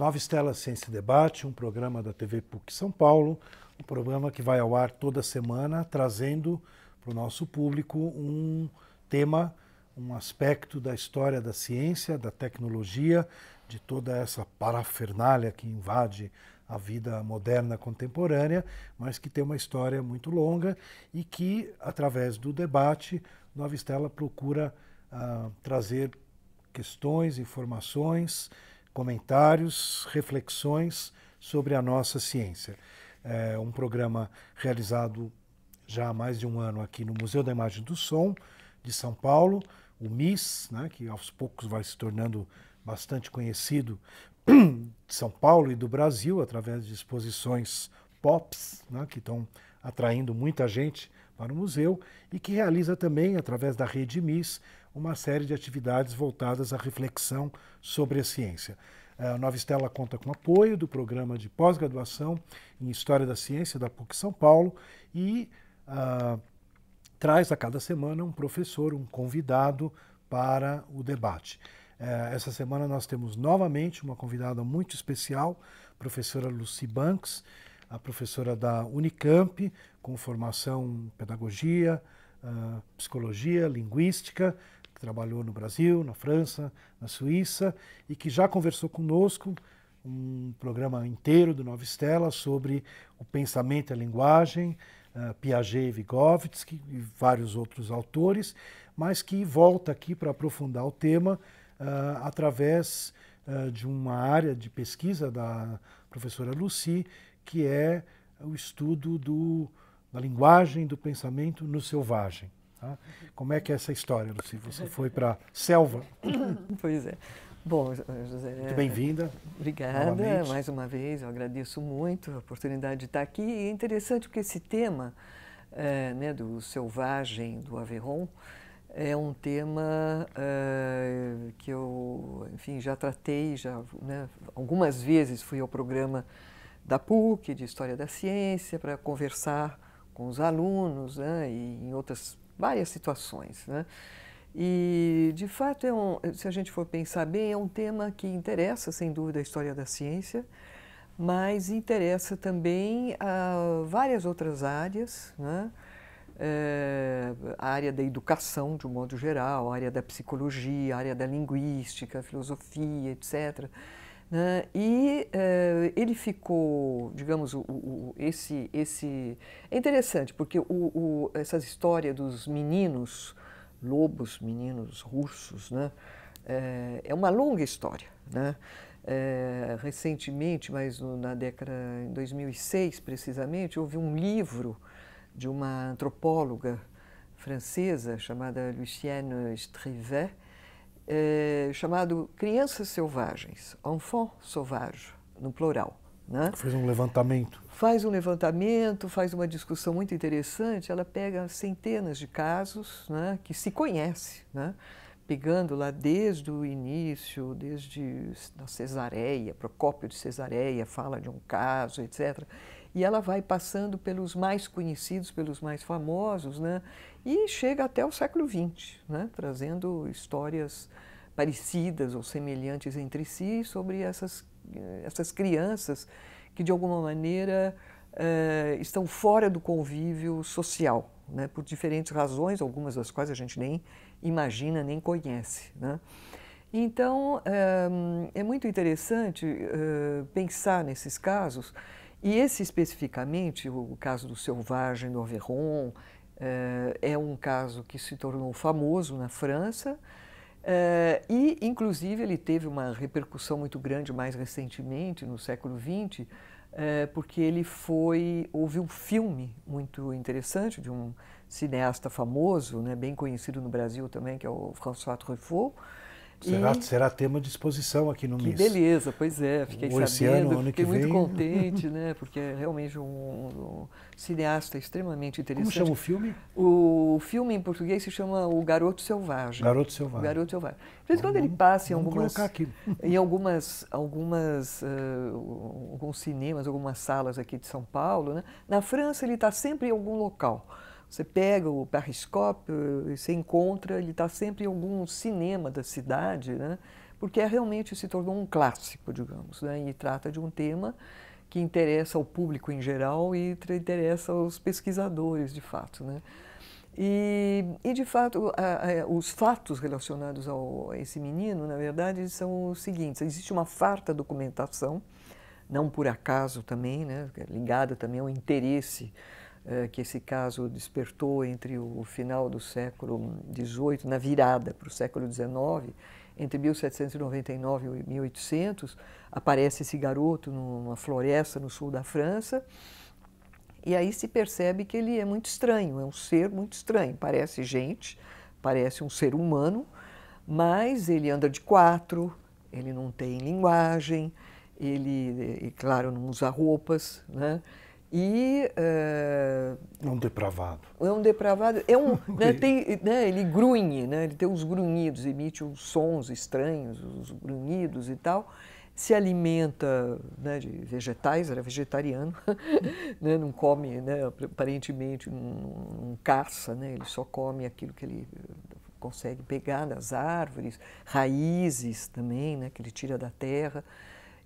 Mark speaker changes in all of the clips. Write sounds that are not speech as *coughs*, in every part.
Speaker 1: Nova Estela Ciência e Debate, um programa da TV PUC São Paulo, um programa que vai ao ar toda semana, trazendo para o nosso público um tema, um aspecto da história da ciência, da tecnologia, de toda essa parafernália que invade a vida moderna contemporânea, mas que tem uma história muito longa e que, através do debate, Nova Estela procura uh, trazer questões, informações comentários, reflexões sobre a nossa ciência. É um programa realizado já há mais de um ano aqui no Museu da Imagem do Som de São Paulo, o MIS, né, que aos poucos vai se tornando bastante conhecido *clears throat* de São Paulo e do Brasil através de exposições POPs, né, que estão atraindo muita gente para o museu e que realiza também, através da rede MIS, uma série de atividades voltadas à reflexão sobre a ciência. A Nova Estela conta com apoio do programa de pós-graduação em História da Ciência da PUC São Paulo e uh, traz a cada semana um professor, um convidado para o debate. Uh, essa semana nós temos novamente uma convidada muito especial, professora Lucy Banks, a professora da Unicamp, com formação em pedagogia, uh, psicologia, linguística, trabalhou no Brasil, na França, na Suíça e que já conversou conosco um programa inteiro do Nova Estela sobre o pensamento e a linguagem, uh, Piaget e Vygotsky e vários outros autores, mas que volta aqui para aprofundar o tema uh, através uh, de uma área de pesquisa da professora Lucy, que é o estudo do, da linguagem do pensamento no selvagem. Tá? Como é que é essa história, Luci? Você foi para selva?
Speaker 2: *coughs* Pois é. Bom, José. Muito bem-vinda. Obrigada novamente. mais uma vez. Eu agradeço muito a oportunidade de estar aqui. E é interessante porque esse tema é, né, do selvagem do Aveyron é um tema é, que eu, enfim, já tratei já né, algumas vezes. Fui ao programa da PUC de História da Ciência para conversar com os alunos né, e em outras várias situações. Né? E, de fato, é um, se a gente for pensar bem, é um tema que interessa, sem dúvida, a história da ciência, mas interessa também a várias outras áreas, né? É, a área da educação, de um modo geral, a área da psicologia, a área da linguística, filosofia, etc. Né? E uh, ele ficou, digamos, o, o, esse, esse. É interessante, porque o, o, essa história dos meninos lobos, meninos russos, né? é, é uma longa história. Né? É, recentemente, mas na década em 2006 precisamente, houve um livro de uma antropóloga francesa chamada Lucienne Strivet, é, chamado Crianças Selvagens, Enfants Sauvages, no plural.
Speaker 1: Né? Faz um levantamento.
Speaker 2: Faz um levantamento, faz uma discussão muito interessante. Ela pega centenas de casos né, que se conhece, né? pegando lá desde o início, desde a Cesareia, Procópio de Cesareia fala de um caso, etc e ela vai passando pelos mais conhecidos, pelos mais famosos, né? e chega até o século XX, né? trazendo histórias parecidas ou semelhantes entre si sobre essas, eh, essas crianças que, de alguma maneira, eh, estão fora do convívio social, né? por diferentes razões, algumas das quais a gente nem imagina, nem conhece. Né? Então, eh, é muito interessante eh, pensar nesses casos e esse especificamente, o caso do Selvagem do Aveyron, eh, é um caso que se tornou famoso na França eh, e, inclusive, ele teve uma repercussão muito grande mais recentemente, no século XX, eh, porque ele foi. Houve um filme muito interessante de um cineasta famoso, né, bem conhecido no Brasil também, que é o François Truffaut Será, e... será tema de exposição aqui no que MIS. Que beleza, pois é, fiquei Ou sabendo, ano, ano fiquei muito vem. contente, *laughs* né? Porque é realmente um, um, cineasta extremamente interessante. Como chama o filme? O filme em português se chama O Garoto Selvagem. Garoto Selvagem. O Garoto Selvagem. De vez em quando ele passa em algumas, *laughs* em algumas, algumas uh, alguns cinemas, algumas salas aqui de São Paulo, né? Na França ele está sempre em algum local. Você pega o periscópio, você encontra, ele está sempre em algum cinema da cidade, né? porque é, realmente se tornou um clássico, digamos, né? e trata de um tema que interessa ao público em geral e interessa aos pesquisadores, de fato. Né? E, e, de fato, a, a, os fatos relacionados ao, a esse menino, na verdade, são os seguintes. Existe uma farta documentação, não por acaso também, né? É ligada também ao interesse é, que esse caso despertou entre o final do século XVIII, na virada para o século XIX, entre 1799 e 1800, aparece esse garoto numa floresta no sul da França, e aí se percebe que ele é muito estranho, é um ser muito estranho. Parece gente, parece um ser humano, mas ele anda de quatro, ele não tem linguagem, ele, claro, não usa roupas, né? e uh, é um depravado é um depravado é um *laughs* né, tem, né, ele grunhe né, ele tem os grunhidos emite os sons estranhos os grunhidos e tal se alimenta né, de vegetais era vegetariano *laughs* né, não come né, aparentemente não, não caça né, ele só come aquilo que ele consegue pegar das árvores raízes também né, que ele tira da terra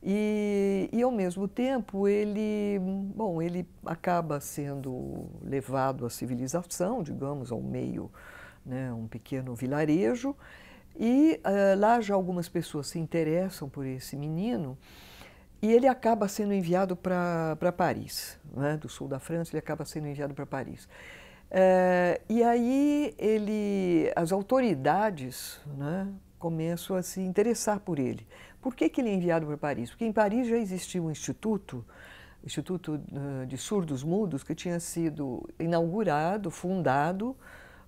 Speaker 2: e, e, ao mesmo tempo ele, bom, ele acaba sendo levado à civilização, digamos, ao meio, né, um pequeno vilarejo, e uh, lá já algumas pessoas se interessam por esse menino e ele acaba sendo enviado para Paris, né, do sul da França, ele acaba sendo enviado para Paris. Uh, e aí ele, as autoridades né, começam a se interessar por ele, por que, que ele é enviado para Paris? Porque em Paris já existia um instituto, Instituto de Surdos Mudos, que tinha sido inaugurado, fundado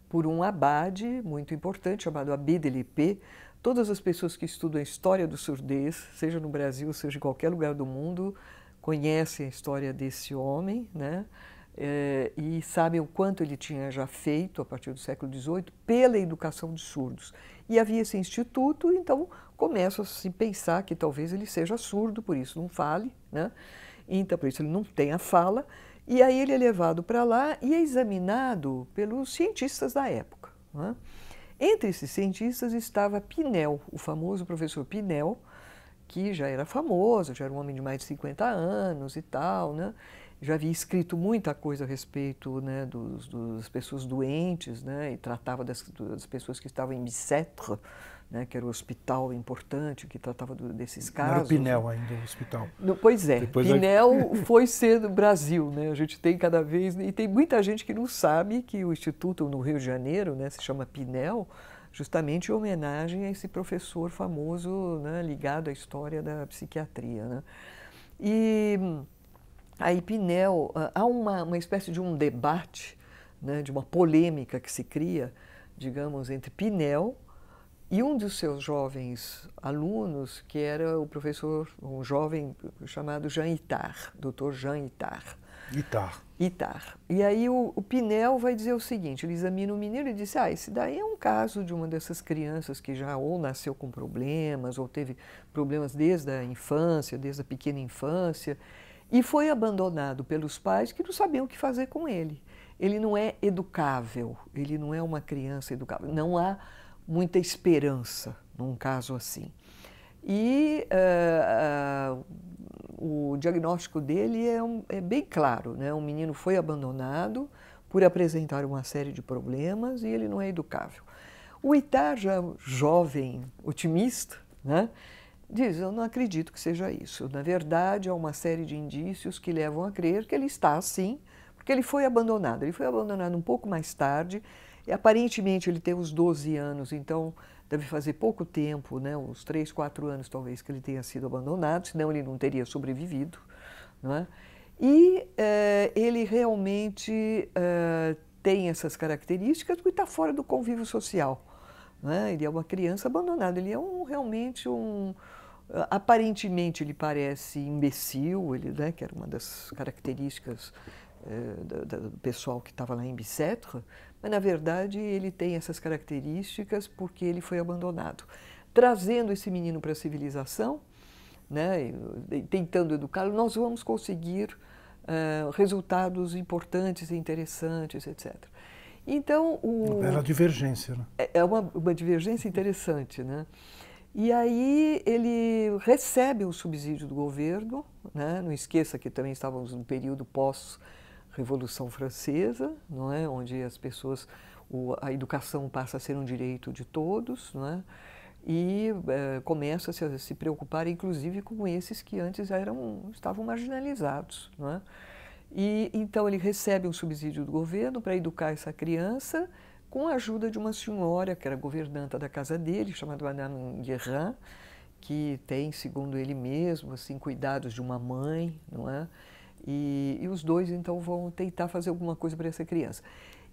Speaker 2: por um abade muito importante chamado Abidelipe. Todas as pessoas que estudam a história do surdez, seja no Brasil, seja em qualquer lugar do mundo, conhecem a história desse homem, né? É, e sabem o quanto ele tinha já feito a partir do século XVIII pela educação de surdos. E havia esse instituto, então começa a se pensar que talvez ele seja surdo, por isso não fale, né? então por isso ele não tem a fala. E aí ele é levado para lá e é examinado pelos cientistas da época. Né? Entre esses cientistas estava Pinel, o famoso professor Pinel, que já era famoso, já era um homem de mais de 50 anos e tal, né? já havia escrito muita coisa a respeito né, dos, das pessoas doentes, né, e tratava das, das pessoas que estavam em Bicêtre, né, que era o hospital importante que tratava do, desses casos. Não era o Pinel ainda, o hospital. No, pois é, Depois Pinel *laughs* foi ser no Brasil, né? A gente tem cada vez e tem muita gente que não sabe que o instituto no Rio de Janeiro, né, se chama Pinel, justamente em homenagem a esse professor famoso, né, ligado à história da psiquiatria, né? E a Ipinel, ah, há uma, uma espécie de um debate, né, de uma polêmica que se cria, digamos, entre Pinel e um dos seus jovens alunos, que era o professor, um jovem chamado Jean Itar, doutor Jean Itar. Itar. Itar. E aí o, o, Pinel vai dizer o seguinte, ele examina o menino e disse, ah, esse daí é um caso de uma dessas crianças que já ou nasceu com problemas, ou teve problemas desde a infância, desde a pequena infância, e foi abandonado pelos pais que não sabiam o que fazer com ele. Ele não é educável, ele não é uma criança educável. Não há muita esperança num caso assim. E uh, uh, o diagnóstico dele é, um, é, bem claro, né? O menino foi abandonado por apresentar uma série de problemas e ele não é educável. O Itar, já jovem, otimista, né? Diz: Eu não acredito que seja isso. Na verdade, há uma série de indícios que levam a crer que ele está assim, porque ele foi abandonado. Ele foi abandonado um pouco mais tarde. E, aparentemente, ele tem uns 12 anos, então deve fazer pouco tempo, né, uns 3, 4 anos talvez, que ele tenha sido abandonado, senão ele não teria sobrevivido. Não é? E eh, ele realmente eh, tem essas características porque está fora do convívio social. Né? Ele é uma criança abandonada, ele é um, realmente um, Aparentemente ele parece imbecil, ele, né, que era uma das características eh, do, do, pessoal que estava lá em Bicêtre, mas na verdade ele tem essas características porque ele foi abandonado. Trazendo esse menino para a civilização, né, tentando educá-lo, nós vamos conseguir eh, resultados importantes e interessantes, etc. Então, o... Uma bela
Speaker 1: divergência, né?
Speaker 2: É, é uma, uma divergência interessante, né? E aí ele recebe o subsídio do governo, né? não esqueça que também estávamos no período pós-Revolução Francesa, não é? onde as pessoas, a educação passa a ser um direito de todos, não é? e é, eh, começa -se a se preocupar inclusive com esses que antes eram, estavam marginalizados. Não é? E então ele recebe um subsídio do governo para educar essa criança com a ajuda de uma senhora que era governanta da casa dele, chamada Madame Guérin, que tem, segundo ele mesmo, assim, cuidados de uma mãe, não é? E, e os dois então vão tentar fazer alguma coisa para essa criança.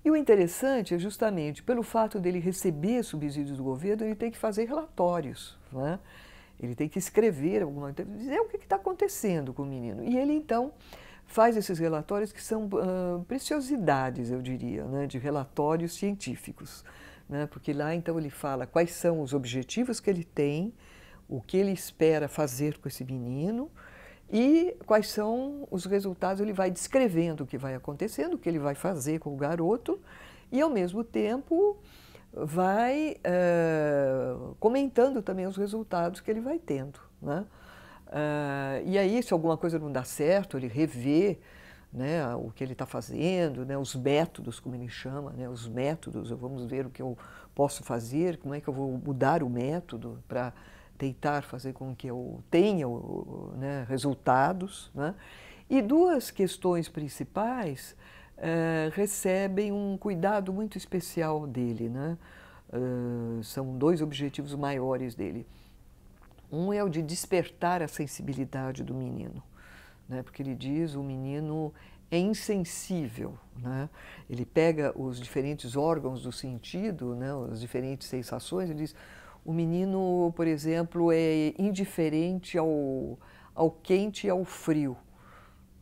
Speaker 2: E o interessante é justamente pelo fato dele receber subsídios do governo, ele tem que fazer relatórios, né ele tem que escrever alguma coisa, dizer o que está acontecendo com o menino. E ele então faz esses relatórios que são uh, preciosidades, eu diria, né, de relatórios científicos. Né, porque lá então ele fala quais são os objetivos que ele tem, o que ele espera fazer com esse menino e quais são os resultados. Ele vai descrevendo o que vai acontecendo, o que ele vai fazer com o garoto e, ao mesmo tempo, vai uh, comentando também os resultados que ele vai tendo. Né? Uh, e aí, se alguma coisa não dá certo, ele revê né, o que ele está fazendo, né, os métodos, como ele chama, né, os métodos, vamos ver o que eu posso fazer, como é que eu vou mudar o método para tentar fazer com que eu tenha né, resultados. Né? E duas questões principais uh, recebem um cuidado muito especial dele. Né? Uh, são dois objetivos maiores dele. Um é o de despertar a sensibilidade do menino, né? porque ele diz o menino é insensível, né? ele pega os diferentes órgãos do sentido, né? as diferentes sensações, ele diz o menino, por exemplo, é indiferente ao, ao quente e ao frio,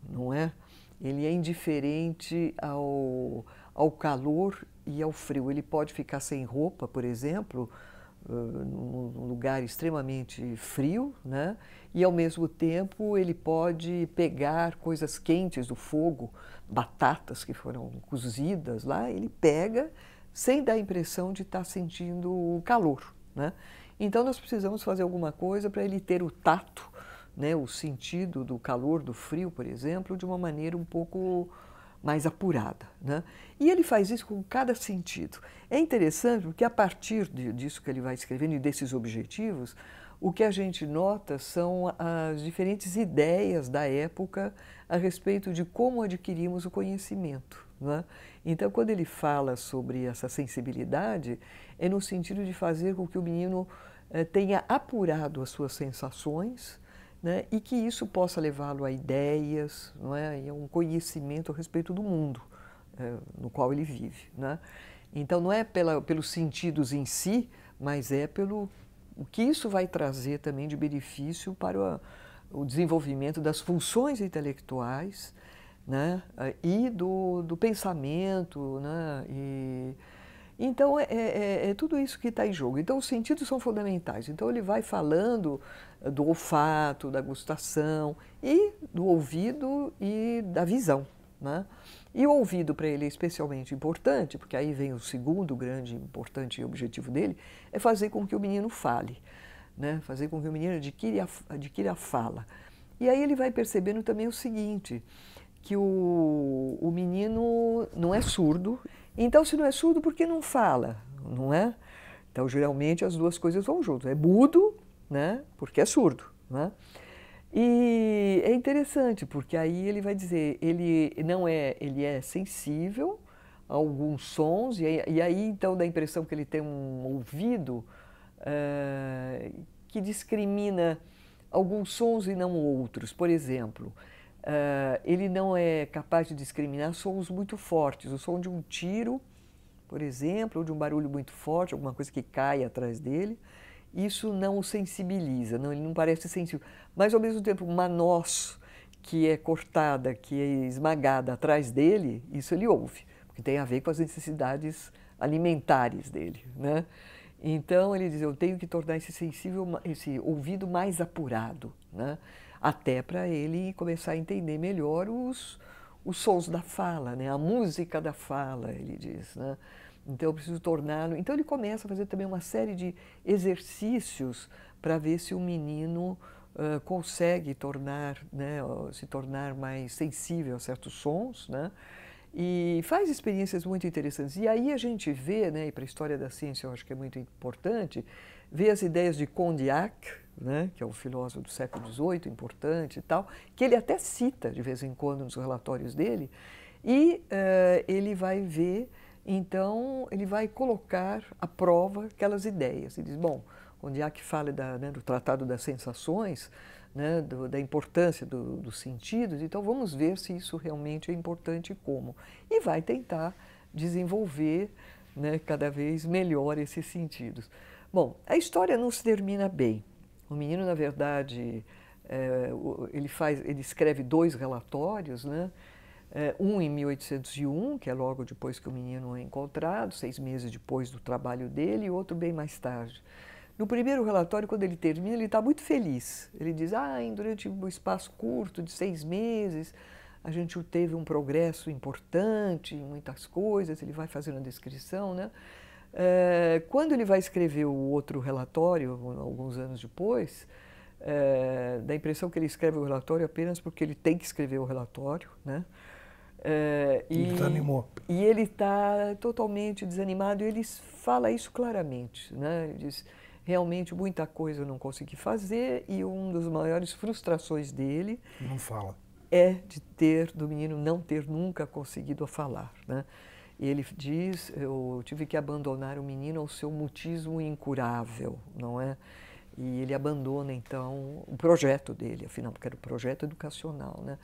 Speaker 2: não é? Ele é indiferente ao, ao calor e ao frio. Ele pode ficar sem roupa, por exemplo, num lugar extremamente frio, né? E ao mesmo tempo ele pode pegar coisas quentes do fogo, batatas que foram cozidas lá, ele pega sem dar a impressão de estar tá sentindo o calor, né? Então nós precisamos fazer alguma coisa para ele ter o tato, né, o sentido do calor, do frio, por exemplo, de uma maneira um pouco mais apurada. Né? E ele faz isso com cada sentido. É interessante porque, a partir de, disso que ele vai escrevendo e desses objetivos, o que a gente nota são as diferentes ideias da época a respeito de como adquirimos o conhecimento. Né? Então, quando ele fala sobre essa sensibilidade, é no sentido de fazer com que o menino eh, tenha apurado as suas sensações né? e que isso possa levá-lo a ideias não é? e a um conhecimento a respeito do mundo é, no qual ele vive. Né? Então, não é pela, pelos sentidos em si, mas é pelo o que isso vai trazer também de benefício para o, o desenvolvimento das funções intelectuais né? e do, do pensamento. Né? E, então, é, é, é, é tudo isso que está em jogo. Então, os sentidos são fundamentais. Então, ele vai falando do olfato, da gustação e do ouvido e da visão. Né? E o ouvido para ele é especialmente importante, porque aí vem o segundo grande importante objetivo dele, é fazer com que o menino fale, né? fazer com que o menino adquira adquira a fala. E aí ele vai percebendo também o seguinte, que o, o menino não é surdo, então se não é surdo, por que não fala, não é? Então geralmente as duas coisas vão juntas, é mudo né? Porque é surdo, né? E é interessante porque aí ele vai dizer, ele não é, ele é sensível a alguns sons e aí, e aí então dá a impressão que ele tem um ouvido uh, que discrimina alguns sons e não outros. Por exemplo, uh, ele não é capaz de discriminar sons muito fortes, o som de um tiro, por exemplo, ou de um barulho muito forte, alguma coisa que cai atrás dele isso não o sensibiliza, não, ele não parece sensível. Mas, ao mesmo tempo, uma noz que é cortada, que é esmagada atrás dele, isso ele ouve, porque tem a ver com as necessidades alimentares dele. Né? Então, ele diz, eu tenho que tornar esse sensível, esse ouvido mais apurado, né? até para ele começar a entender melhor os, os sons da fala, né? a música da fala, ele diz. Né? Então eu preciso torná-lo. Então ele começa a fazer também uma série de exercícios para ver se o menino uh, consegue tornar, né, se tornar mais sensível a certos sons, né? E faz experiências muito interessantes. E aí a gente vê, né, e para a história da ciência eu acho que é muito importante, vê as ideias de Condillac, né, que é um filósofo do século XVIII, importante e tal, que ele até cita de vez em quando nos relatórios dele, e uh, ele vai ver então, ele vai colocar à prova aquelas ideias. Ele diz, bom, onde há que fale da, né, do tratado das sensações, né, do, da importância do, dos sentidos, então vamos ver se isso realmente é importante e como. E vai tentar desenvolver né, cada vez melhor esses sentidos. Bom, a história não se termina bem. O menino, na verdade, é, ele, faz, ele escreve dois relatórios, né? É, um em 1801, que é logo depois que o menino é encontrado, seis meses depois do trabalho dele, e outro bem mais tarde. No primeiro relatório, quando ele termina, ele está muito feliz. Ele diz: ah, durante um espaço curto de seis meses, a gente teve um progresso importante em muitas coisas. Ele vai fazendo a descrição, né? É, quando ele vai escrever o outro relatório, alguns anos depois, é, dá a impressão que ele escreve o relatório apenas porque ele tem que escrever o relatório, né? Uh, e, Desanimou. E ele está totalmente desanimado e ele fala isso claramente. Né? Ele diz: realmente muita coisa eu não consegui fazer e um dos maiores frustrações dele. Não fala. É de ter, do menino não ter nunca conseguido falar. Né? E ele diz: eu tive que abandonar o menino ao seu mutismo incurável, não é? E ele abandona então o projeto dele, afinal, porque era o projeto educacional, né?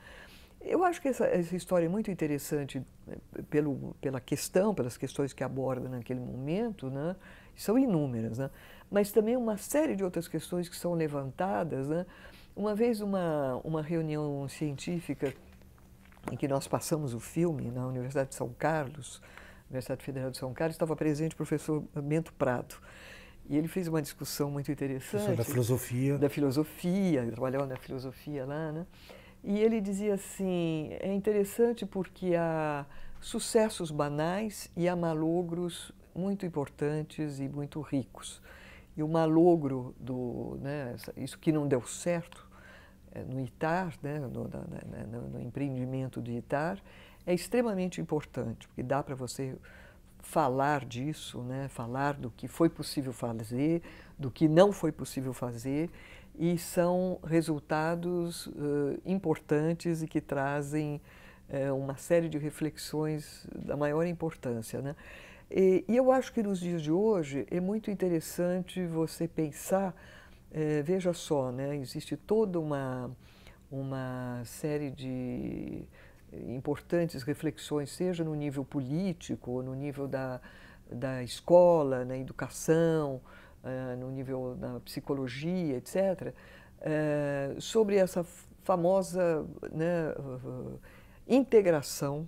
Speaker 2: Eu acho que essa, essa história é muito interessante eh, pelo, pela questão, pelas questões que aborda naquele momento, né? são inúmeras, né? mas também uma série de outras questões que são levantadas. Né? Uma vez, uma, uma reunião científica em que nós passamos o filme na Universidade de São Carlos, Universidade Federal de São Carlos, estava presente o professor Bento Prado. E ele fez uma discussão muito interessante. Professor da filosofia. Da filosofia, trabalhava na filosofia lá, né? E ele dizia assim: é interessante porque há sucessos banais e há malogros muito importantes e muito ricos. E o malogro do, né, isso que não deu certo eh, no ITAR, né, no, no, no empreendimento do ITAR, é extremamente importante, porque dá para você falar disso, né, falar do que foi possível fazer, do que não foi possível fazer e são resultados uh, importantes e que trazem uh, uma série de reflexões da maior importância. Né? E, e, eu acho que nos dias de hoje é muito interessante você pensar, uh, veja só, né, existe toda uma, uma série de importantes reflexões, seja no nível político, ou no nível da, da escola, na educação, eh, no nível da psicologia, etc., eh, sobre essa famosa né, eh, integração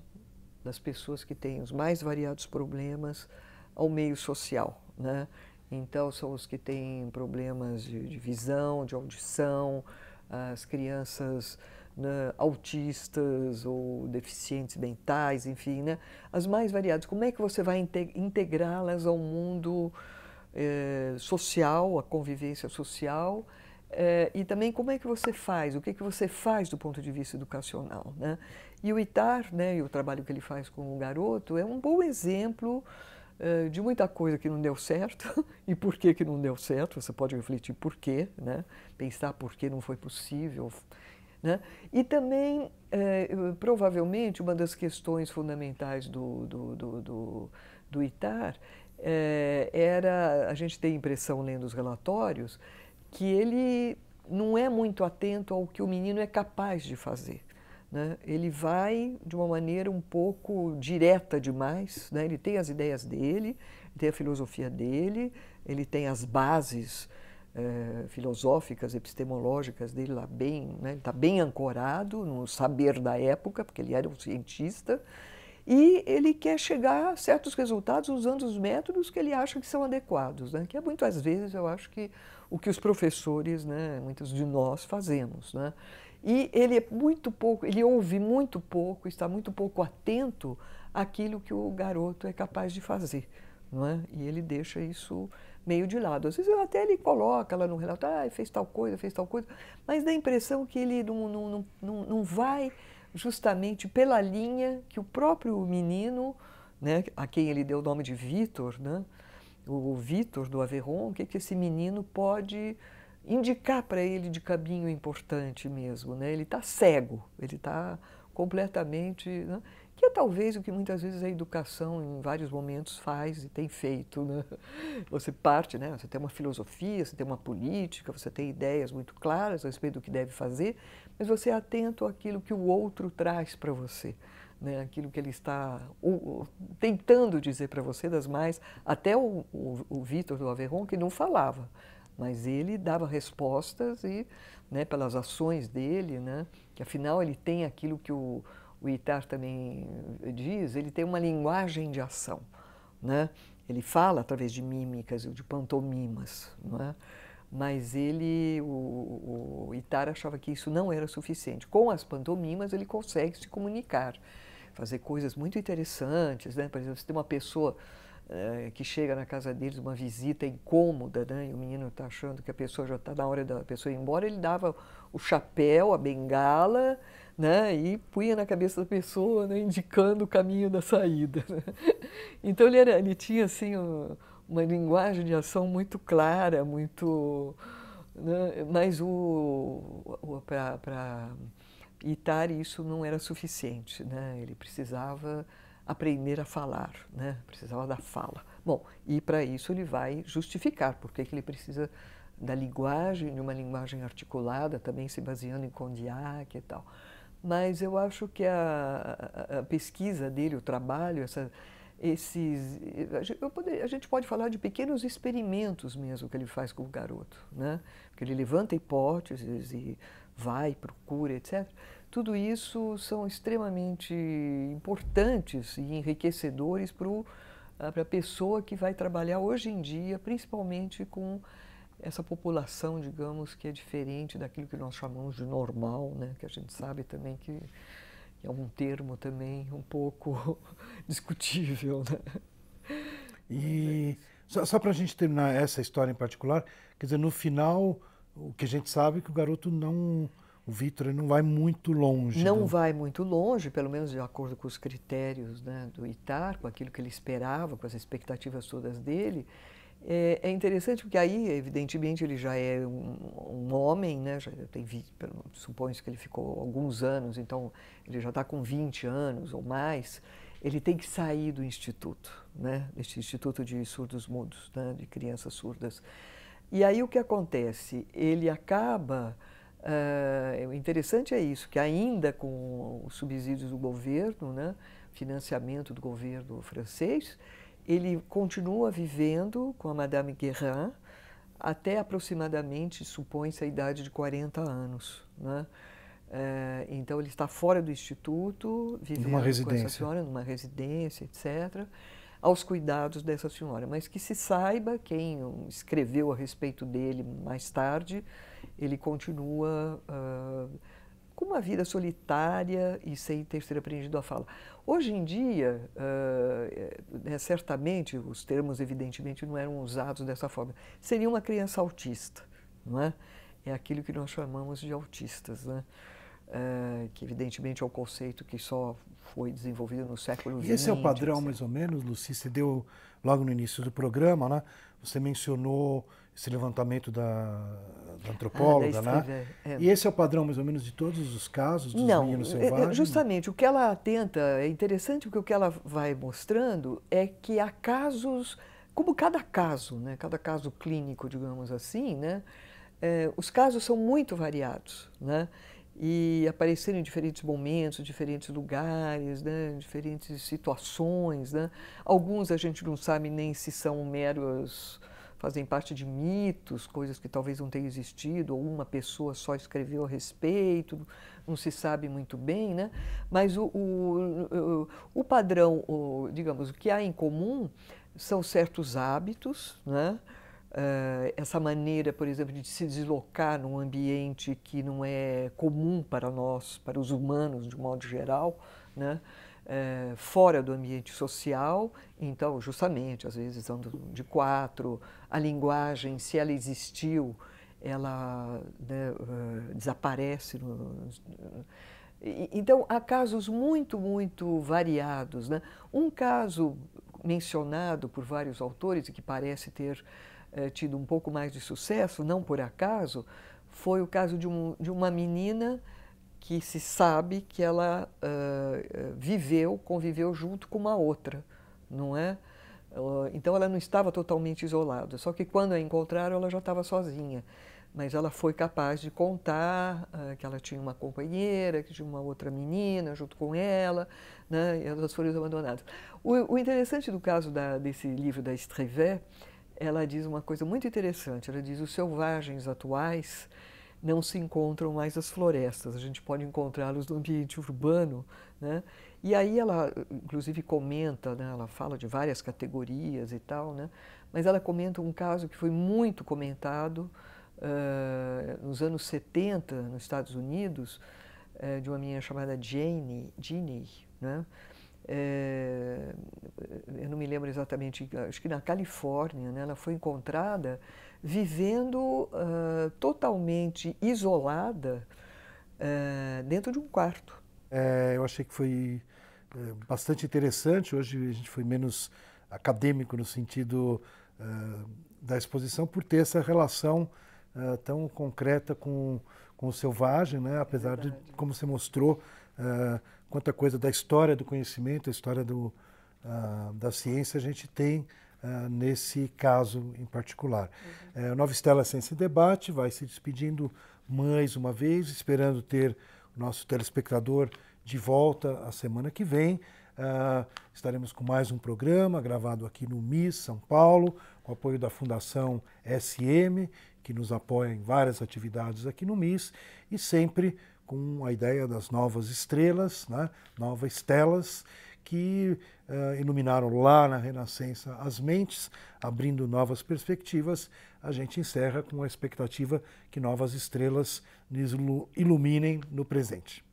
Speaker 2: das pessoas que têm os mais variados problemas ao meio social. Né? Então, são os que têm problemas de, de visão, de audição, as crianças né, autistas ou deficientes mentais, enfim, né, as mais variadas. Como é que você vai integrá-las ao mundo eh, social, a convivência social, eh, e também como é que você faz, o que, é que você faz do ponto de vista educacional. Né? E o ITAR, né, e o trabalho que ele faz com o garoto, é um bom exemplo eh, de muita coisa que não deu certo, *laughs* e por que, que não deu certo, você pode refletir por quê, né? pensar por que não foi possível. Né? E também, provavelmente, uma das questões fundamentais do, do, do, do, do ITAR é, era, a gente tem a impressão lendo os relatórios, que ele não é muito atento ao que o menino é capaz de fazer. Né? Ele vai de uma maneira um pouco direta demais, né? ele tem as ideias dele, tem a filosofia dele, ele tem as bases é, filosóficas, epistemológicas dele lá bem, né? ele está bem ancorado no saber da época, porque ele era um cientista, e ele quer chegar a certos resultados usando os métodos que ele acha que são adequados, né? que é muitas vezes, eu acho que o que os professores, né, muitos de nós, fazemos. Né? E ele é muito pouco, ele ouve muito pouco, está muito pouco atento àquilo que o garoto é capaz de fazer. Não é? E ele deixa isso meio de lado. Às vezes até ele coloca lá no relato, ah, fez tal coisa, fez tal coisa, mas dá a impressão que ele não, não, não, não vai justamente pela linha que o próprio menino, né, a quem ele deu o nome de Vitor, né, o Vitor do Aveyron, o que, que esse menino pode indicar para ele de caminho importante mesmo. Né? Ele está cego, ele está completamente. Né, que é talvez o que muitas vezes a educação em vários momentos faz e tem feito. Né? Você parte, né? você tem uma filosofia, você tem uma política, você tem ideias muito claras a respeito do que deve fazer, mas você é atento àquilo que o outro traz para você, né? aquilo que ele está o, o, tentando dizer para você das mais. Até o, o, o Vitor do Averron, que não falava, mas ele dava respostas e né, pelas ações dele, né, que afinal ele tem aquilo que o, o Itar também diz, ele tem uma linguagem de ação. Né? Ele fala através de mímicas, de pantomimas. Não é? mas ele, o, o Itar achava que isso não era suficiente. Com as pantomimas ele consegue se comunicar, fazer coisas muito interessantes, né? Por exemplo, se tem uma pessoa é, que chega na casa deles, uma visita incômoda, né? E o menino está achando que a pessoa já está na hora da pessoa ir embora, ele dava o chapéu, a bengala, né? E punha na cabeça da pessoa, né? indicando o caminho da saída. Né? *laughs* Então ele, era, ele tinha assim um, uma linguagem de ação muito clara, muito. Né? Mas o, o para Itari isso não era suficiente, né? ele precisava aprender a falar, né? precisava da fala. Bom, e para isso ele vai justificar porque que ele precisa da linguagem, de uma linguagem articulada, também se baseando em condiac e tal. Mas eu acho que a, a, a pesquisa dele, o trabalho, essa esses. Eu a gente pode falar de pequenos experimentos mesmo que ele faz com o garoto, né? Porque ele levanta hipóteses e vai, procura, etc. Tudo isso são extremamente importantes e enriquecedores para ah, a pessoa que vai trabalhar hoje em dia, principalmente com essa população, digamos, que é diferente daquilo que nós chamamos de normal, né? que a gente sabe também que é um termo também um pouco *laughs* discutível. Né? E é só, só para a gente terminar
Speaker 1: essa história em particular, quer dizer, no final, o que a gente sabe é que o garoto não. O Vitor não vai muito longe. Não do...
Speaker 2: vai muito longe, pelo menos de acordo com os critérios né, do ITAR, com aquilo que ele esperava, com as expectativas todas dele. É, é interessante porque aí, evidentemente, ele já é um, um homem, né? Já tem supõe-se que ele ficou alguns anos, então ele já está com 20 anos ou mais. Ele tem que sair do instituto, né? Deste instituto de surdos mudos, né? de crianças surdas. E aí o que acontece? Ele acaba eh, o interessante é isso, que ainda com os subsídios do governo, né, financiamento do governo francês, ele continua vivendo com a Madame Guérin até aproximadamente, supõe-se, a idade de 40 anos. Né? É, então, ele está fora do instituto, vivendo numa residência. com essa senhora, numa residência, etc., aos cuidados dessa senhora. Mas que se saiba, quem escreveu a respeito dele mais tarde, ele continua. Uh, com uma vida solitária e sem ter sido aprendido a fala. Hoje em dia, uh, é, certamente, os termos evidentemente não eram usados dessa forma. Seria uma criança autista, não é? É aquilo que nós chamamos de autistas, né? Uh, que evidentemente é um conceito que só foi desenvolvido no século XX. Esse é o padrão, assim.
Speaker 1: mais ou menos, Luci, você deu logo no início do programa, né? Você mencionou esse levantamento da, da ah, antropóloga, ah, da né? É, é. E esse é o padrão, mais ou menos, de todos os casos dos Não, meninos é, é, selvagens?
Speaker 2: justamente, o que ela atenta, é interessante, porque o que ela vai mostrando é que há casos, como cada caso, né? cada caso clínico, digamos assim, né? É, os casos são muito variados, né? E apareceram em diferentes momentos, diferentes lugares, né? diferentes situações, né? Alguns a gente não sabe nem se são meros fazem parte de mitos, coisas que talvez não tenham existido, ou uma pessoa só escreveu a respeito, não se sabe muito bem, né? Mas o, o, o padrão, o, digamos, o que há em comum são certos hábitos, né? Eh, essa maneira, por exemplo, de se deslocar num ambiente que não é comum para nós, para os humanos de modo geral, né? é, fora do ambiente social, então, justamente, às vezes ando de quatro, a linguagem, se ela existiu, ela né, uh, desaparece. No, então, há casos muito, muito variados. Né? Um caso mencionado por vários autores e que parece ter uh, tido um pouco mais de sucesso, não por acaso, foi o caso de, um, de uma menina que se sabe que ela uh, viveu, conviveu junto com uma outra, não é? Uh, então ela não estava totalmente isolada, só que quando a encontraram ela já estava sozinha, mas ela foi capaz de contar uh, que ela tinha uma companheira, que tinha uma outra menina junto com ela, né? E elas foram abandonadas. O, o, interessante do caso da, desse livro da Estrevet, ela diz uma coisa muito interessante. Ela diz os selvagens atuais não se encontram mais as florestas, a gente pode encontrá-los no ambiente urbano. Né? E aí ela, inclusive, comenta, né? ela fala de várias categorias e tal, né? mas ela comenta um caso que foi muito comentado uh, nos anos 70, nos Estados Unidos, uh, de uma menina chamada Jane, Ginny, né? Eh, eu não me lembro exatamente, acho que na Califórnia, né, ela foi encontrada vivendo uh, totalmente isolada uh, dentro de um quarto. É, eu achei que foi eh, bastante
Speaker 1: interessante. Hoje a gente foi menos acadêmico no sentido uh, da exposição por ter essa relação ah, tão concreta com, com o selvagem, né? apesar de, como você mostrou, quanta coisa da história do conhecimento, a história do, uh, da ciência a gente tem uh, nesse caso em particular. Uhum. É, Nova Estela Ciência e Debate vai se despedindo mais uma vez, esperando ter o nosso telespectador de volta a semana que vem. Uh, estaremos com mais um programa gravado aqui no MIS São Paulo, com apoio da Fundação SM, que nos apoia em várias atividades aqui no MIS, e sempre com a ideia das novas estrelas, né, novas estelas, que uh, iluminaram lá na Renascença as mentes, abrindo novas perspectivas. A gente encerra com a expectativa que novas estrelas nos iluminem no presente.